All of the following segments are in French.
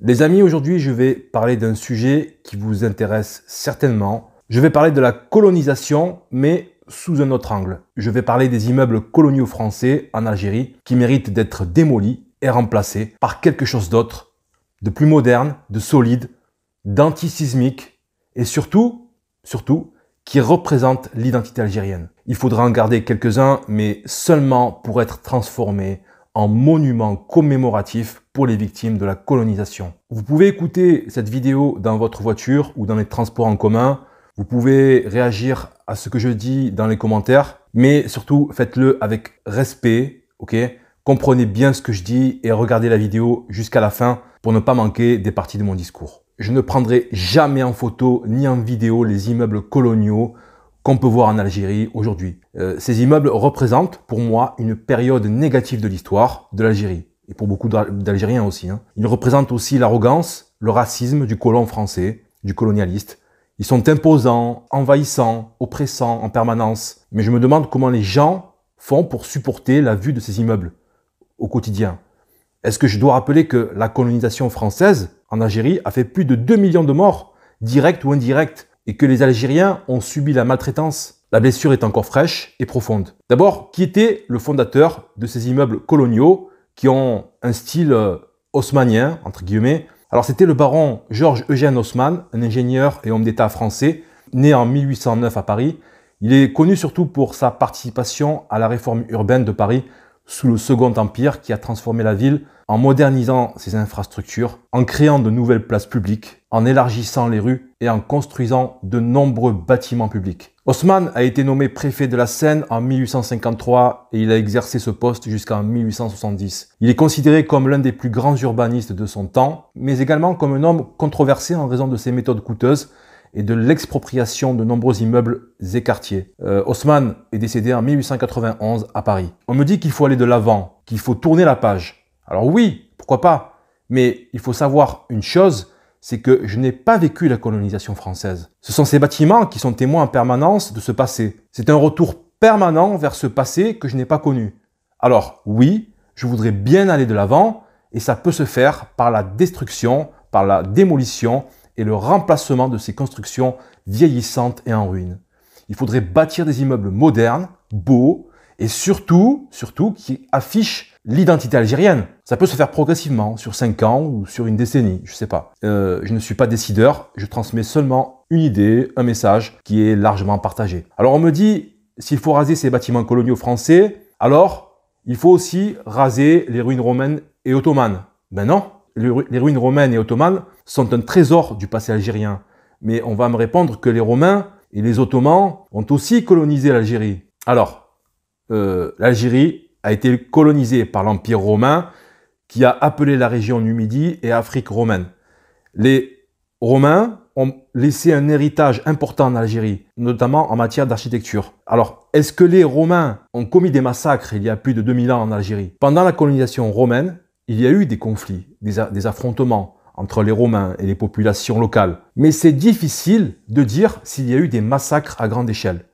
Les amis, aujourd'hui je vais parler d'un sujet qui vous intéresse certainement. Je vais parler de la colonisation, mais sous un autre angle. Je vais parler des immeubles coloniaux français en Algérie qui méritent d'être démolis et remplacés par quelque chose d'autre, de plus moderne, de solide, d'antisismique et surtout, surtout, qui représente l'identité algérienne. Il faudra en garder quelques-uns, mais seulement pour être transformés en monument commémoratif pour les victimes de la colonisation. Vous pouvez écouter cette vidéo dans votre voiture ou dans les transports en commun. Vous pouvez réagir à ce que je dis dans les commentaires, mais surtout faites-le avec respect, ok Comprenez bien ce que je dis et regardez la vidéo jusqu'à la fin pour ne pas manquer des parties de mon discours. Je ne prendrai jamais en photo ni en vidéo les immeubles coloniaux qu'on peut voir en Algérie aujourd'hui. Euh, ces immeubles représentent pour moi une période négative de l'histoire de l'Algérie, et pour beaucoup d'Algériens aussi. Hein. Ils représentent aussi l'arrogance, le racisme du colon français, du colonialiste. Ils sont imposants, envahissants, oppressants en permanence. Mais je me demande comment les gens font pour supporter la vue de ces immeubles au quotidien. Est-ce que je dois rappeler que la colonisation française en Algérie a fait plus de 2 millions de morts, directes ou indirects et que les Algériens ont subi la maltraitance. La blessure est encore fraîche et profonde. D'abord, qui était le fondateur de ces immeubles coloniaux qui ont un style euh, haussmannien » entre guillemets Alors c'était le baron Georges Eugène Haussmann, un ingénieur et homme d'État français, né en 1809 à Paris. Il est connu surtout pour sa participation à la réforme urbaine de Paris sous le Second Empire qui a transformé la ville en modernisant ses infrastructures, en créant de nouvelles places publiques, en élargissant les rues et en construisant de nombreux bâtiments publics. Haussmann a été nommé préfet de la Seine en 1853 et il a exercé ce poste jusqu'en 1870. Il est considéré comme l'un des plus grands urbanistes de son temps, mais également comme un homme controversé en raison de ses méthodes coûteuses et de l'expropriation de nombreux immeubles et quartiers. Euh, Haussmann est décédé en 1891 à Paris. On me dit qu'il faut aller de l'avant, qu'il faut tourner la page. Alors oui, pourquoi pas Mais il faut savoir une chose, c'est que je n'ai pas vécu la colonisation française. Ce sont ces bâtiments qui sont témoins en permanence de ce passé. C'est un retour permanent vers ce passé que je n'ai pas connu. Alors oui, je voudrais bien aller de l'avant, et ça peut se faire par la destruction, par la démolition et le remplacement de ces constructions vieillissantes et en ruine. Il faudrait bâtir des immeubles modernes, beaux, et surtout, surtout, qui affichent l'identité algérienne. Ça peut se faire progressivement, sur 5 ans ou sur une décennie, je ne sais pas. Euh, je ne suis pas décideur, je transmets seulement une idée, un message qui est largement partagé. Alors on me dit, s'il faut raser ces bâtiments coloniaux français, alors il faut aussi raser les ruines romaines et ottomanes. Ben non, les ruines romaines et ottomanes sont un trésor du passé algérien. Mais on va me répondre que les Romains et les Ottomans ont aussi colonisé l'Algérie. Alors, euh, l'Algérie a été colonisée par l'Empire romain qui a appelé la région Numidie et Afrique romaine. Les Romains ont laissé un héritage important en Algérie, notamment en matière d'architecture. Alors, est-ce que les Romains ont commis des massacres il y a plus de 2000 ans en Algérie Pendant la colonisation romaine, il y a eu des conflits, des, affrontements entre les Romains et les populations locales. Mais c'est difficile de dire s'il y a eu des massacres à grande échelle.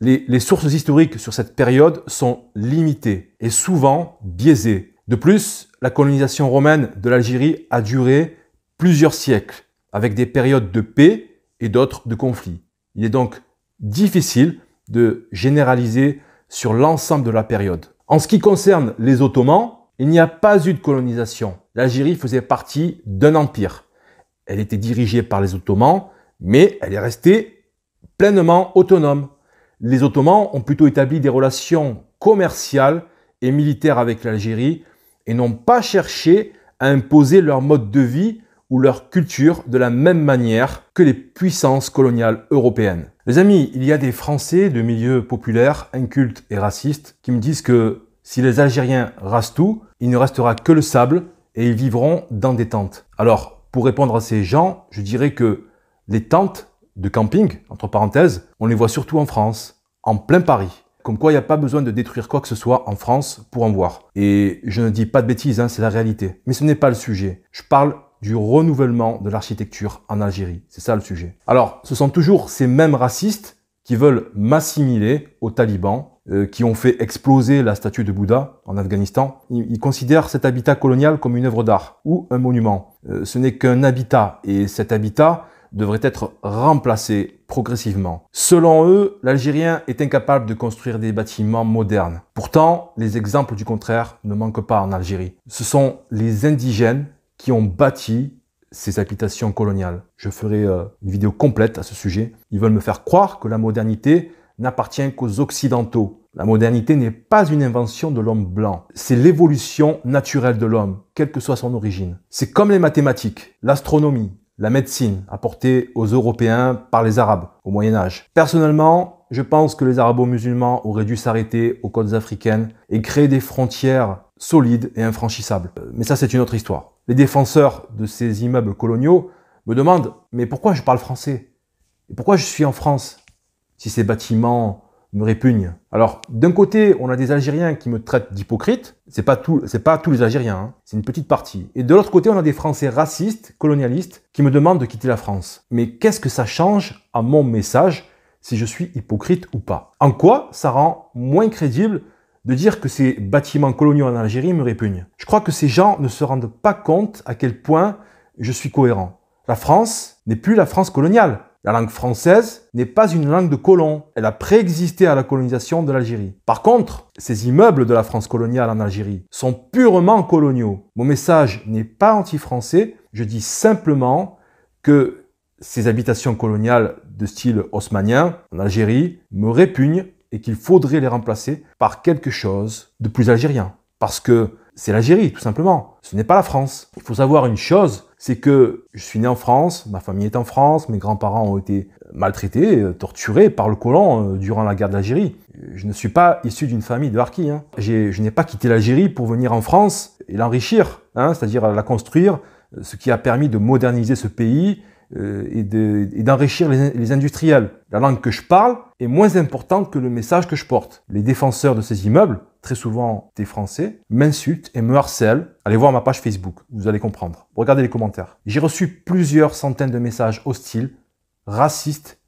les, sources historiques sur cette période sont limitées et souvent biaisées. De plus, la colonisation romaine de l'Algérie a duré plusieurs siècles, avec des périodes de paix et d'autres de conflits. Il est donc difficile de généraliser sur l'ensemble de la période. En ce qui concerne les Ottomans, il n'y a pas eu de colonisation. L'Algérie faisait partie d'un empire. Elle était dirigée par les Ottomans, mais elle est restée pleinement autonome. Les Ottomans ont plutôt établi des relations commerciales et militaires avec l'Algérie et n'ont pas cherché à imposer leur mode de vie ou leur culture de la même manière que les puissances coloniales européennes. Les amis, il y a des Français de milieux populaires, incultes et racistes qui me disent que si les Algériens rasent tout, il ne restera que le sable et ils vivront dans des tentes. Alors, pour répondre à ces gens, je dirais que les tentes de camping, entre parenthèses, on les voit surtout en France, en plein Paris. Comme quoi, il n'y a pas besoin de détruire quoi que ce soit en France pour en voir. Et je ne dis pas de bêtises, hein, c'est la réalité. Mais ce n'est pas le sujet. Je parle du renouvellement de l'architecture en Algérie. C'est ça le sujet. Alors, ce sont toujours ces mêmes racistes qui veulent m'assimiler aux talibans euh, qui ont fait exploser la statue de Bouddha en Afghanistan. Ils, considèrent cet habitat colonial comme une œuvre d'art ou un monument. Euh, ce n'est qu'un habitat et cet habitat devrait être remplacé progressivement. Selon eux, l'Algérien est incapable de construire des bâtiments modernes. Pourtant, les exemples du contraire ne manquent pas en Algérie. Ce sont les indigènes qui ont bâti ces habitations coloniales. Je ferai euh, une vidéo complète à ce sujet. Ils veulent me faire croire que la modernité n'appartient qu'aux Occidentaux. La modernité n'est pas une invention de l'homme blanc, c'est l'évolution naturelle de l'homme, quelle que soit son origine. C'est comme les mathématiques, l'astronomie, la médecine apportées aux Européens par les Arabes au Moyen Âge. Personnellement, je pense que les arabo-musulmans auraient dû s'arrêter aux côtes africaines et créer des frontières solides et infranchissables. Euh, mais ça, c'est une autre histoire les défenseurs de ces immeubles coloniaux me demandent mais pourquoi je parle français Et pourquoi je suis en France si ces bâtiments me répugnent Alors, d'un côté, on a des Algériens qui me traitent d'hypocrite, c'est pas pas tous les Algériens, hein. c'est une petite partie. Et de l'autre côté, on a des Français racistes, colonialistes qui me demandent de quitter la France. Mais qu'est-ce que ça change à mon message si je suis hypocrite ou pas En quoi ça rend moins crédible de dire que ces bâtiments coloniaux en Algérie me répugnent. Je crois que ces gens ne se rendent pas compte à quel point je suis cohérent. La France n'est plus la France coloniale. La langue française n'est pas une langue de colon. Elle a préexisté à la colonisation de l'Algérie. Par contre, ces immeubles de la France coloniale en Algérie sont purement coloniaux. Mon message n'est pas anti-français. Je dis simplement que ces habitations coloniales de style haussmanien en Algérie me répugnent et qu'il faudrait les remplacer par quelque chose de plus algérien. Parce que c'est l'Algérie, tout simplement. Ce n'est pas la France. Il faut savoir une chose, c'est que je suis né en France, ma famille est en France, mes grands-parents ont été maltraités, euh, torturés par le colon euh, durant la guerre d'Algérie. Euh, je ne suis pas issu d'une famille de harkis. Hein. Je n'ai pas quitté l'Algérie pour venir en France et l'enrichir, hein, c'est-à-dire la construire, ce qui a permis de moderniser ce pays, euh, et d'enrichir les, les, industriels. La langue que je parle est moins importante que le message que je porte. Les défenseurs de ces immeubles, très souvent des Français, m'insultent et me harcèlent. Allez voir ma page Facebook, vous allez comprendre. Regardez les commentaires. J'ai reçu plusieurs centaines de messages hostiles, racistes,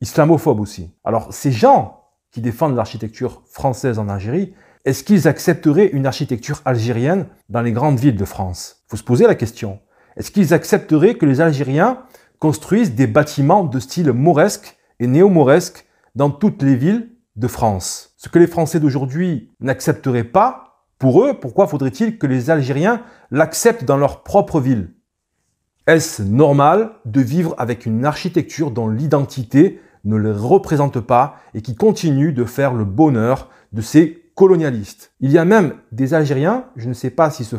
islamophobes aussi. Alors ces gens qui défendent l'architecture française en Algérie, est-ce qu'ils accepteraient une architecture algérienne dans les grandes villes de France Faut se poser la question. Est-ce qu'ils accepteraient que les Algériens construisent des bâtiments de style mauresque et néo-mauresque dans toutes les villes de France Ce que les Français d'aujourd'hui n'accepteraient pas, pour eux, pourquoi faudrait-il que les Algériens l'acceptent dans leur propre ville Est-ce normal de vivre avec une architecture dont l'identité ne les représente pas et qui continue de faire le bonheur de ces colonialistes Il y a même des Algériens, je ne sais pas si ce,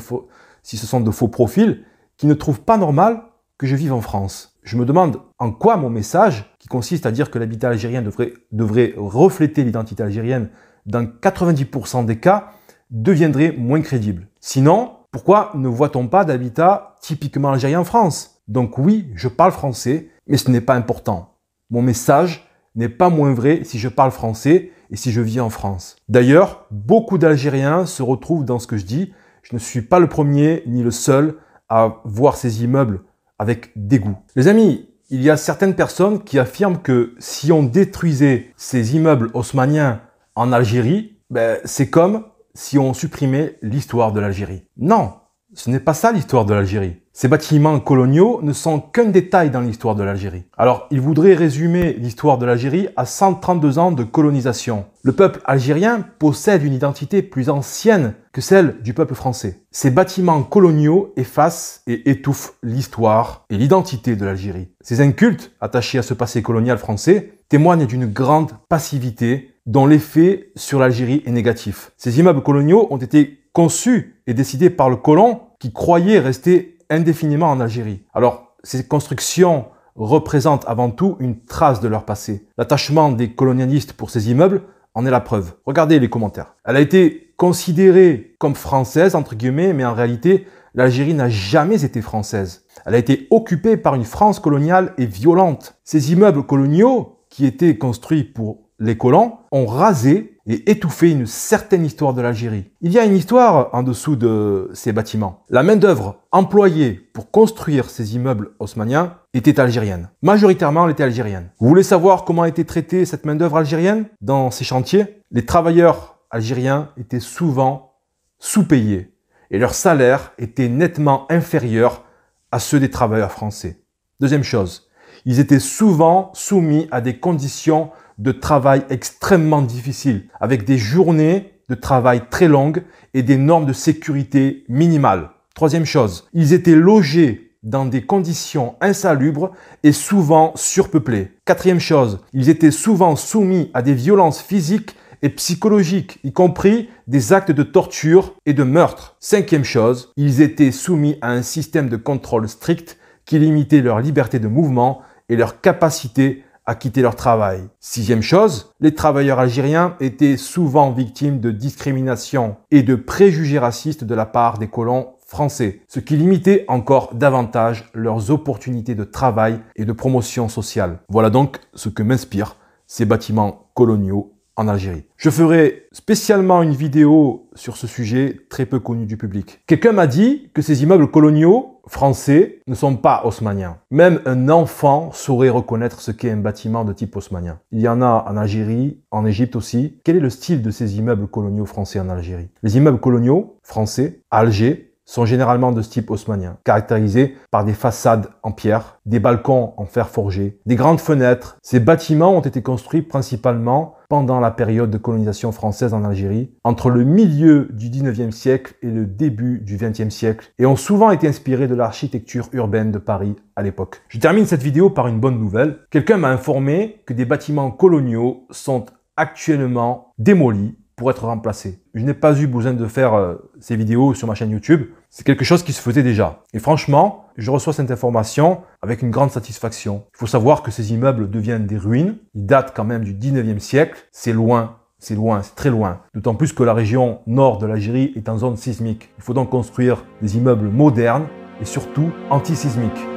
si ce sont de faux profils, qui ne trouve pas normal que je vive en France. Je me demande en quoi mon message, qui consiste à dire que l'habitat algérien devrait, devrait refléter l'identité algérienne dans 90% des cas, deviendrait moins crédible. Sinon, pourquoi ne voit-on pas d'habitat typiquement algérien en France Donc oui, je parle français, mais ce n'est pas important. Mon message n'est pas moins vrai si je parle français et si je vis en France. D'ailleurs, beaucoup d'Algériens se retrouvent dans ce que je dis. Je ne suis pas le premier ni le seul à voir ces immeubles avec dégoût. Les amis, il y a certaines personnes qui affirment que si on détruisait ces immeubles haussmanniens en Algérie, ben, c'est comme si on supprimait l'histoire de l'Algérie. Non, ce n'est pas ça l'histoire de l'Algérie. Ces bâtiments coloniaux ne sont qu'un détail dans l'histoire de l'Algérie. Alors, il voudrait résumer l'histoire de l'Algérie à 132 ans de colonisation. Le peuple algérien possède une identité plus ancienne que celle du peuple français. Ces bâtiments coloniaux effacent et étouffent l'histoire et l'identité de l'Algérie. Ces incultes, attachés à ce passé colonial français, témoignent d'une grande passivité dont l'effet sur l'Algérie est négatif. Ces immeubles coloniaux ont été conçus est décidée par le colon qui croyait rester indéfiniment en Algérie. Alors, ces constructions représentent avant tout une trace de leur passé. L'attachement des colonialistes pour ces immeubles en est la preuve. Regardez les commentaires. Elle a été considérée comme française, entre guillemets, mais en réalité, l'Algérie n'a jamais été française. Elle a été occupée par une France coloniale et violente. Ces immeubles coloniaux, qui étaient construits pour les colons ont rasé et étouffé une certaine histoire de l'Algérie. Il y a une histoire en dessous de ces bâtiments. La main-d'œuvre employée pour construire ces immeubles haussmanniens était algérienne. Majoritairement, elle était algérienne. Vous voulez savoir comment était traitée cette main-d'œuvre algérienne dans ces chantiers Les travailleurs algériens étaient souvent sous-payés et leur salaire était nettement inférieur à ceux des travailleurs français. Deuxième chose, ils étaient souvent soumis à des conditions de travail extrêmement difficile, avec des journées de travail très longues et des normes de sécurité minimales. Troisième chose, ils étaient logés dans des conditions insalubres et souvent surpeuplées. Quatrième chose, ils étaient souvent soumis à des violences physiques et psychologiques, y compris des actes de torture et de meurtre. Cinquième chose, ils étaient soumis à un système de contrôle strict qui limitait leur liberté de mouvement et leur capacité à quitter leur travail. Sixième chose, les travailleurs algériens étaient souvent victimes de discrimination et de préjugés racistes de la part des colons français, ce qui limitait encore davantage leurs opportunités de travail et de promotion sociale. Voilà donc ce que m'inspirent ces bâtiments coloniaux en Algérie. Je ferai spécialement une vidéo sur ce sujet très peu connu du public. Quelqu'un m'a dit que ces immeubles coloniaux français ne sont pas osmaniens. Même un enfant saurait reconnaître ce qu'est un bâtiment de type osmanien. Il y en a en Algérie, en Égypte aussi. Quel est le style de ces immeubles coloniaux français en Algérie Les immeubles coloniaux français, Alger, sont généralement de ce type haussmanien, caractérisés par des façades en pierre, des balcons en fer forgé, des grandes fenêtres. Ces bâtiments ont été construits principalement pendant la période de colonisation française en Algérie, entre le milieu du 19e siècle et le début du 20e siècle, et ont souvent été inspirés de l'architecture urbaine de Paris à l'époque. Je termine cette vidéo par une bonne nouvelle. Quelqu'un m'a informé que des bâtiments coloniaux sont actuellement démolis être remplacé. Je n'ai pas eu besoin de faire euh, ces vidéos sur ma chaîne YouTube. C'est quelque chose qui se faisait déjà. Et franchement, je reçois cette information avec une grande satisfaction. Il faut savoir que ces immeubles deviennent des ruines. Ils datent quand même du 19e siècle. C'est loin c'est loin, c'est très loin. D'autant plus que la région nord de l'Algérie est en zone sismique. Il faut donc construire des immeubles modernes et surtout anti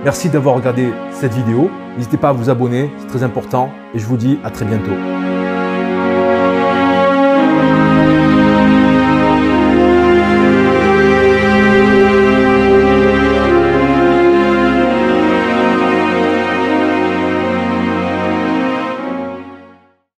Merci d'avoir regardé cette vidéo. N'hésitez pas à vous abonner, c'est très important. Et je vous dis à très bientôt.